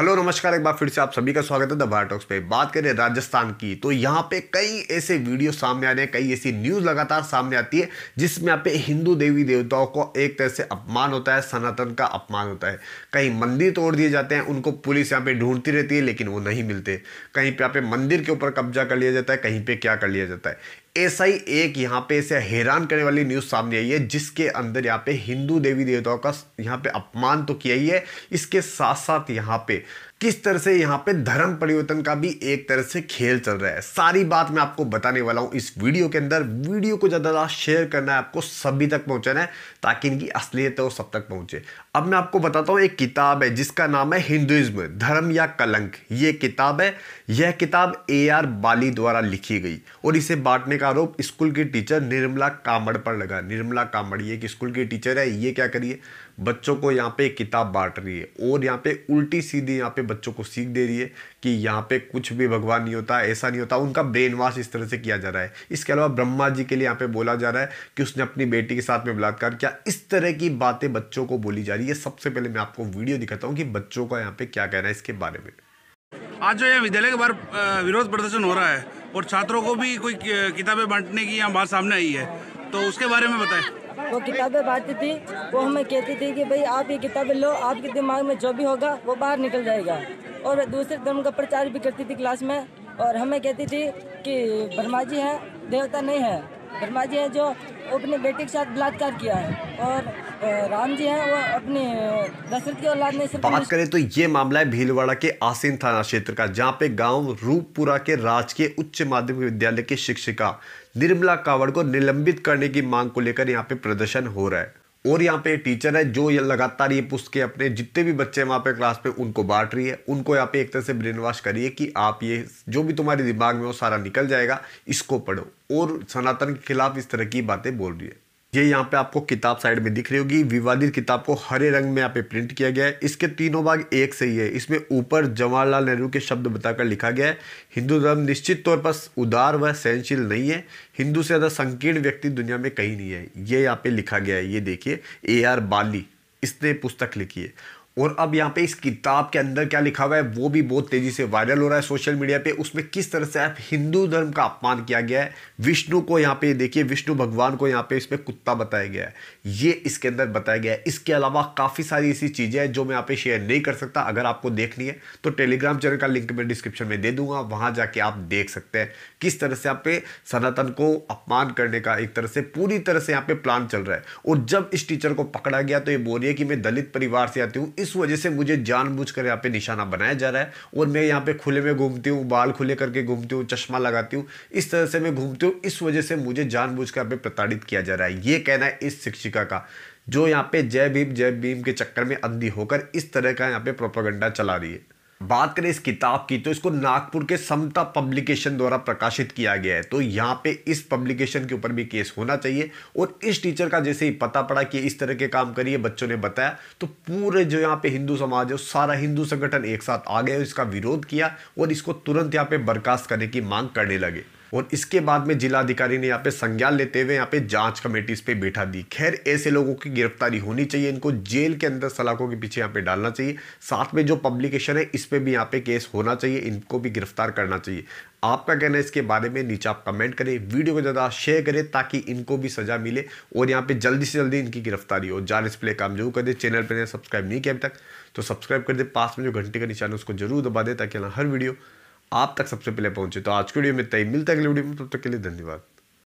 hello नमस्कार एक बार फिर से आप सभी का स्वागत है द बायोटॉक्स पे बात करें राजस्थान की तो यहाँ पे कई ऐसे वीडियो सामने आ रहे हैं कई ऐसी न्यूज़ लगातार सामने आती है जिसमें यहाँ पे हिंदू देवी देवताओं को एक तरह से अपमान होता है सनातन का अपमान होता है कहीं मंदिर तोड़ दिए जाते हैं उनको पुलिस यहाँ पर ढूंढती रहती है लेकिन वो नहीं मिलते कहीं पर यहाँ पे मंदिर के ऊपर कब्जा कर लिया जाता है कहीं पर क्या कर लिया जाता है ऐसा ही एक यहाँ पे ऐसे हैरान करने वाली न्यूज़ सामने आई है जिसके अंदर यहाँ पे हिंदू देवी देवताओं का यहाँ पे अपमान तो किया ही है इसके साथ साथ यहाँ पे किस तरह से यहाँ पे धर्म परिवर्तन का भी एक तरह से खेल चल रहा है सारी बात मैं आपको बताने वाला हूँ इस वीडियो के अंदर वीडियो को ज़्यादा ज़्यादा शेयर करना है आपको सभी तक पहुँचाना है ताकि इनकी असलियत वो सब तक पहुँचे अब मैं आपको बताता हूँ एक किताब है जिसका नाम है हिंदुज़्म धर्म या कलंक ये किताब है यह किताब ए आर बाली द्वारा लिखी गई और इसे बांटने का आरोप स्कूल की टीचर निर्मला कामड़ पर लगा निर्मला कामड़ ये एक स्कूल की टीचर है ये क्या करिए बच्चों को यहाँ पे किताब बांट रही है और यहाँ पे उल्टी सीधी यहाँ पे बच्चों को सीख दे रही है कि यहाँ पे कुछ भी भगवान नहीं होता ऐसा नहीं होता उनका ब्रेन वॉश इस तरह से किया जा रहा है इसके अलावा ब्रह्मा जी के लिए यहाँ पे बोला जा रहा है कि उसने अपनी बेटी के साथ में बलात्कार किया इस तरह की बातें बच्चों को बोली जा रही है सबसे पहले मैं आपको वीडियो दिखाता हूँ कि बच्चों का यहाँ पे क्या कहना है इसके बारे में आज जो यहाँ विद्यालय के बाहर विरोध प्रदर्शन हो रहा है और छात्रों को भी कोई किताबें बांटने की यहाँ बात सामने आई है तो उसके बारे में बताएं वो किताबें बांटती थी वो हमें कहती थी कि भाई आप ये किताबें लो आपके दिमाग में जो भी होगा वो बाहर निकल जाएगा और दूसरे धर्म का प्रचार भी करती थी क्लास में और हमें कहती थी कि ब्रह्मा जी हैं देवता नहीं है ब्रह्मा जी हैं जो अपने बेटे के साथ बलात्कार किया है और राम जी हैं वो अपने दशरथ की औलाद में बात करें तो ये मामला है भीलवाड़ा के आसीन थाना क्षेत्र का जहाँ पे गांव रूपपुरा के राजकीय उच्च माध्यमिक विद्यालय के शिक्षिका निर्मला कावड़ को निलंबित करने की मांग को लेकर यहाँ पे प्रदर्शन हो रहा है और यहाँ पे टीचर है जो ये लगातार ये पुस्तके अपने जितने भी बच्चे वहाँ पे क्लास पे उनको बांट रही है उनको यहाँ पे एक तरह से ब्रेन वॉश करिए कि आप ये जो भी तुम्हारे दिमाग में हो सारा निकल जाएगा इसको पढ़ो और सनातन के खिलाफ इस तरह की बातें बोल रही है ये यहाँ पे आपको किताब साइड में दिख रही होगी विवादित किताब को हरे रंग में यहाँ पे प्रिंट किया गया है इसके तीनों भाग एक से ही है इसमें ऊपर जवाहरलाल नेहरू के शब्द बताकर लिखा गया है हिंदू धर्म निश्चित तौर पर उदार व सहनशील नहीं है हिंदू से ज़्यादा संकीर्ण व्यक्ति दुनिया में कहीं नहीं है ये यहाँ पे लिखा गया है ये देखिए ए आर बाली इसने पुस्तक लिखी है और अब यहाँ पे इस किताब के अंदर क्या लिखा हुआ है वो भी बहुत तेज़ी से वायरल हो रहा है सोशल मीडिया पे उसमें किस तरह से आप हिंदू धर्म का अपमान किया गया है विष्णु को यहाँ पे देखिए विष्णु भगवान को यहाँ पे इसमें कुत्ता बताया गया है ये इसके अंदर बताया गया है इसके अलावा काफ़ी सारी ऐसी चीज़ें हैं जो मैं यहाँ पे शेयर नहीं कर सकता अगर आपको देखनी है तो टेलीग्राम चैनल का लिंक मैं डिस्क्रिप्शन में दे दूंगा वहाँ जाके आप देख सकते हैं किस तरह से यहाँ पे सनातन को अपमान करने का एक तरह से पूरी तरह से यहाँ पे प्लान चल रहा है और जब इस टीचर को पकड़ा गया तो ये बोल रही है कि मैं दलित परिवार से आती हूँ इस इस वजह से मुझे जानबूझकर यहाँ पे निशाना बनाया जा रहा है और मैं यहाँ पे खुले में घूमती हूँ बाल खुले करके घूमती हूँ चश्मा लगाती हूँ इस तरह से मैं घूमती हूँ इस वजह से मुझे बुझ कर पे प्रताड़ित किया जा रहा है ये कहना है इस शिक्षिका का जो यहाँ पे जय भीम जय भीम के चक्कर में अंधी होकर इस तरह का यहाँ पे प्रोपोगंडा चला रही है बात करें इस किताब की तो इसको नागपुर के समता पब्लिकेशन द्वारा प्रकाशित किया गया है तो यहाँ पे इस पब्लिकेशन के ऊपर भी केस होना चाहिए और इस टीचर का जैसे ही पता पड़ा कि इस तरह के काम करिए बच्चों ने बताया तो पूरे जो यहाँ पे हिंदू समाज है सारा हिंदू संगठन एक साथ आ गए इसका विरोध किया और इसको तुरंत यहाँ पे बर्खास्त करने की मांग करने लगे और इसके बाद में जिलाधिकारी ने यहाँ पे संज्ञान लेते हुए यहाँ पे जांच कमेटी इस पर बैठा दी खैर ऐसे लोगों की गिरफ्तारी होनी चाहिए इनको जेल के अंदर सलाखों के पीछे यहाँ पे डालना चाहिए साथ में जो पब्लिकेशन है इस पर भी यहाँ पे केस होना चाहिए इनको भी गिरफ्तार करना चाहिए आपका कहना है इसके बारे में नीचे आप कमेंट करें वीडियो को ज़्यादा शेयर करें ताकि इनको भी सजा मिले और यहाँ पे जल्दी से जल्दी इनकी गिरफ्तारी हो जान इस प्ले काम जरूर कर दे चैनल पर सब्सक्राइब नहीं किया अभी तक तो सब्सक्राइब कर दे पास में जो घंटे का निशान है उसको जरूर दबा दे ताकि हर वीडियो आप तक सबसे पहले पहुंचे तो आज के वीडियो में तय मिलता है अगले वीडियो में तब तक के लिए धन्यवाद